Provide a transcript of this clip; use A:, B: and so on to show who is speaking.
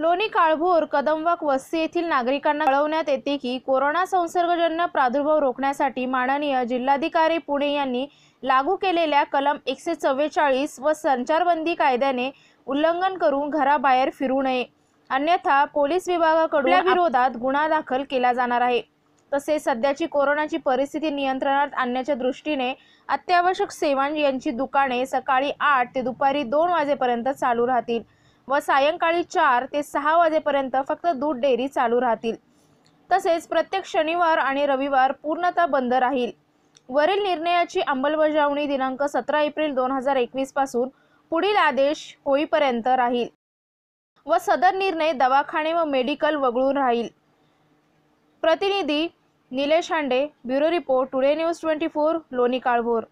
A: लोणी काळभोर कदमवाक वस्ती येथील नागरिकांना कळवण्यात येते की कोरोना संसर्गजन्य प्रादुर्भाव रोखण्यासाठी माननीय जिल्हाधिकारी पुणे यांनी लागू केलेल्या कलम एकशे चव्वेचाळीस व संचारबंदी कायद्याने उल्लंघन करून घराबाहेर फिरू नये अन्यथा पोलीस विभागाकडून विरोधात गुन्हा दाखल केला जाणार आहे तसेच सध्याची कोरोनाची परिस्थिती नियंत्रणात आणण्याच्या दृष्टीने अत्यावश्यक सेवां यांची दुकाने सकाळी आठ ते दुपारी दोन वाजेपर्यंत चालू राहतील व सायंकाळी चार ते सहा वाजेपर्यंत फक्त दूध डेअरी चालू राहतील तसेच प्रत्येक शनिवार आणि रविवार पूर्णतः बंद राहील वरील निर्णयाची अंमलबजावणी दिनांक सतरा एप्रिल दोन हजार एकवीस पासून पुढील आदेश होईपर्यंत राहील व सदर निर्णय दवाखाने व मेडिकल वगळून राहील प्रतिनिधी Nilesh Hande bureau report today news twenty four Loni Kalbhor